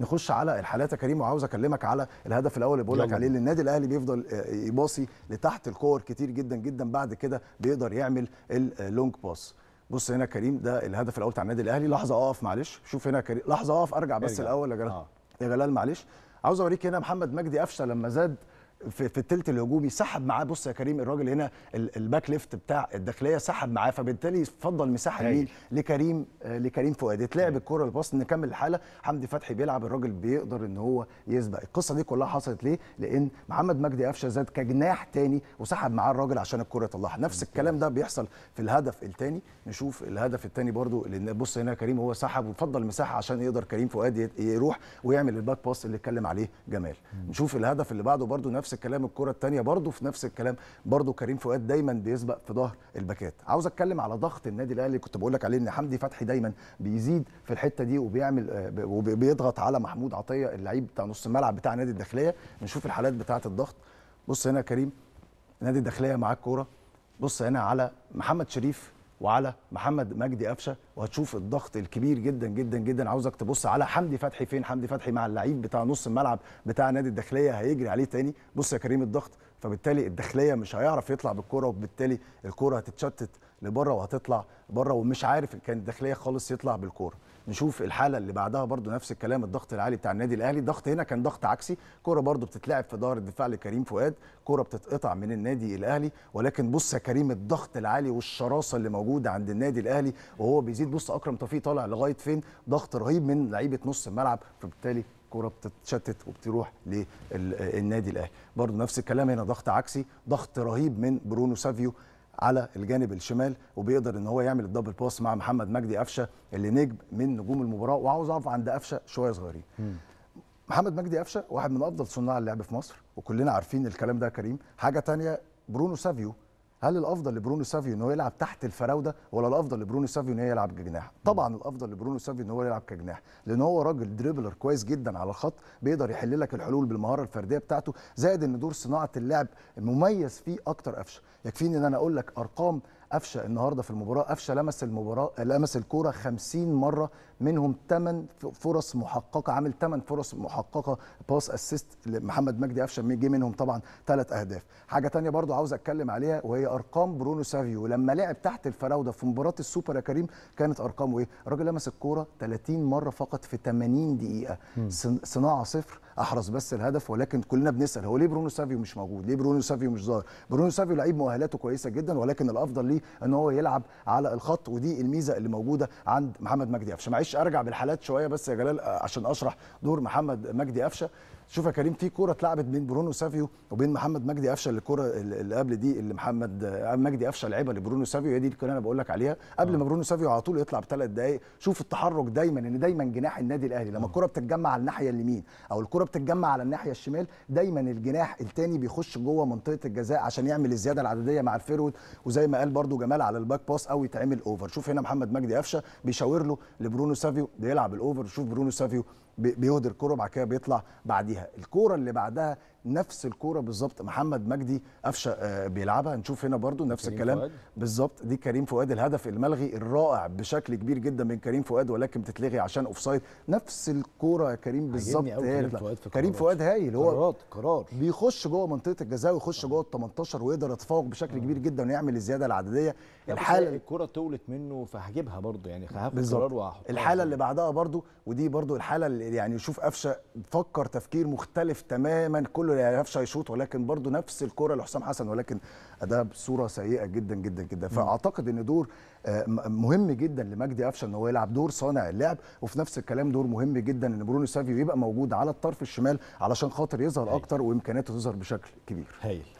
نخش على الحالات يا كريم وعاوز اكلمك على الهدف الاول اللي بقول لك عليه اللي النادي الاهلي بيفضل آه، يباصي لتحت الكور كتير جدا جدا بعد كده بيقدر يعمل اللونج باس بص هنا كريم ده الهدف الاول بتاع النادي الاهلي لحظه اقف معلش شوف هنا كريم لحظه اقف ارجع بس الاول يا جلال آه. يا جلال معلش عاوز اوريك هنا محمد مجدي قفشه لما زاد في, في الثلث الهجومي سحب معاه بص يا كريم الراجل هنا الباك ليفت بتاع الداخليه سحب معاه فبالتالي فضل مساحه يمين لكريم آه، لكريم فؤاد اتلعب الكره الباص نكمل الحاله حمدي فتحي بيلعب الراجل بيقدر ان هو يسبق القصه دي كلها حصلت ليه لان محمد مجدي قفشه زاد كجناح تاني وسحب معاه الراجل عشان الكره يطلعها نفس الكلام ده بيحصل في الهدف الثاني نشوف الهدف الثاني برده لان بص هنا كريم هو سحب وفضل مساحه عشان يقدر كريم فؤاد يروح ويعمل الباك باس اللي اتكلم عليه جمال نشوف الهدف اللي بعده برده نفس نفس الكلام الكره الثانيه برضه في نفس الكلام برضه كريم فؤاد دايما بيسبق في ظهر الباكات عاوز اتكلم على ضغط النادي الاهلي كنت بقول لك عليه ان حمدي فتحي دايما بيزيد في الحته دي وبيعمل آه، وبيضغط على محمود عطيه اللعيب بتاع نص الملعب بتاع نادي الداخليه نشوف الحالات بتاعه الضغط بص هنا يا كريم نادي الداخليه معاه كوره بص هنا على محمد شريف وعلى محمد مجدي قفشه وهتشوف الضغط الكبير جدا جدا جدا عاوزك تبص على حمدي فتحي فين حمدي فتحي مع اللعيب بتاع نص الملعب بتاع نادي الداخليه هيجري عليه تاني بص يا كريم الضغط فبالتالي الداخليه مش هيعرف يطلع بالكوره وبالتالي الكوره هتتشتت لبره وهتطلع بره ومش عارف كان الداخليه خالص يطلع بالكوره نشوف الحاله اللي بعدها برضو نفس الكلام الضغط العالي بتاع النادي الاهلي الضغط هنا كان ضغط عكسي كوره برضو بتتلعب في دار الدفاع لكريم فؤاد كوره بتتقطع من النادي الاهلي ولكن بص يا كريم الضغط العالي والشراسه اللي موجوده عند النادي الاهلي وهو بيزيد بص اكرم توفيق طالع لغايه فين ضغط رهيب من لعيبه نص الملعب فبالتالي الكوره بتتشتت وبتروح للنادي الاهلي برضو نفس الكلام هنا ضغط عكسي ضغط رهيب من برونو سافيو على الجانب الشمال وبيقدر ان هو يعمل الدبل باس مع محمد مجدي قفشه اللي نجم من نجوم المباراه وعاوز اقف عند قفشه شويه صغيرين محمد مجدي قفشه واحد من افضل صناع اللعب في مصر وكلنا عارفين الكلام ده يا كريم حاجه تانية برونو سافيو هل الافضل لبرونو سافيو ان هو يلعب تحت الفراوده ولا الافضل لبرونو سافيو ان هو يلعب كجناح طبعا الافضل لبرونو سافيو ان هو يلعب كجناح لان هو راجل دريبلر كويس جدا على الخط بيقدر يحل لك الحلول بالمهاره الفرديه بتاعته زائد ان دور صناعه اللعب مميز فيه اكتر قفشه يكفيني ان انا اقول لك ارقام قفشه النهارده في المباراه قفشه لمس المباراه لمس الكوره 50 مره منهم 8 فرص محققه عامل 8 فرص محققه باس اسيست لمحمد مجدي قفشه جه منهم طبعا ثلاث اهداف حاجه ثانيه برضو عاوز اتكلم عليها وهي ارقام برونو سافيو لما لعب تحت الفراوده في مباراه السوبر يا كريم كانت ارقامه ايه الراجل لمس الكوره 30 مره فقط في 80 دقيقه صناعه صفر احرز بس الهدف ولكن كلنا بنسال هو ليه برونو سافيو مش موجود ليه برونو سافيو مش ظاهر برونو سافيو لعيب مؤهلاته كويسه جدا ولكن الافضل ليه ليه ان هو يلعب على الخط ودي الميزه اللي موجوده عند محمد مجدي قفشه معلش ارجع بالحالات شويه بس يا جلال آه، عشان اشرح دور محمد مجدي قفشه شوف يا كريم في كوره اتلعبت بين برونو سافيو وبين محمد مجدي قفشه الكوره اللي قبل دي اللي محمد آه، مجدي قفشه لعبها لبرونو سافيو هي دي اللي انا بقول لك عليها قبل ما آه. برونو سافيو على طول يطلع بثلاث دقائق شوف التحرك دايما ان دايما جناح النادي الاهلي لما الكوره بتتجمع على الناحيه اليمين او الكوره بتتجمع على الناحيه الشمال دايما الجناح الثاني بيخش جوه منطقه الجزاء عشان يعمل الزياده العدديه مع الفيرود وزي ما قال برضه برضو جمال على الباك باس او يتعمل اوفر شوف هنا محمد مجدي قفشه بيشاور له لبرونو سافيو ده يلعب الاوفر شوف برونو سافيو بيهدي الكوره وبعد كده بيطلع بعديها الكوره اللي بعدها نفس الكوره بالظبط محمد مجدي قفشه آه، بيلعبها نشوف هنا برده نفس الكلام بالظبط دي كريم فؤاد الهدف الملغي الرائع بشكل كبير جدا من كريم فؤاد ولكن بتتلغي عشان اوفسايد نفس الكوره يا كريم بالظبط كريم فؤاد هايل هو قرار قرار بيخش جوه منطقه الجزاء ويخش جوه ال 18 ويقدر يتفوق بشكل آه. كبير جدا ويعمل الزياده العدديه يعني الحاله الكوره طولت منه فهجيبها برده يعني هاخد قرار واحد الحاله اللي بعدها برده ودي برده الحاله يعني يشوف قفشه فكر تفكير مختلف تماما كله يعني قفشه يشوط ولكن برضه نفس الكره لحسام حسن ولكن اداها بصوره سيئه جدا جدا جدا فاعتقد ان دور آه، مهم جدا لمجدي قفشه ان هو يلعب دور صانع اللعب وفي نفس الكلام دور مهم جدا ان برونو سافيو يبقى موجود على الطرف الشمال علشان خاطر يظهر اكتر وامكانياته تظهر بشكل كبير هايل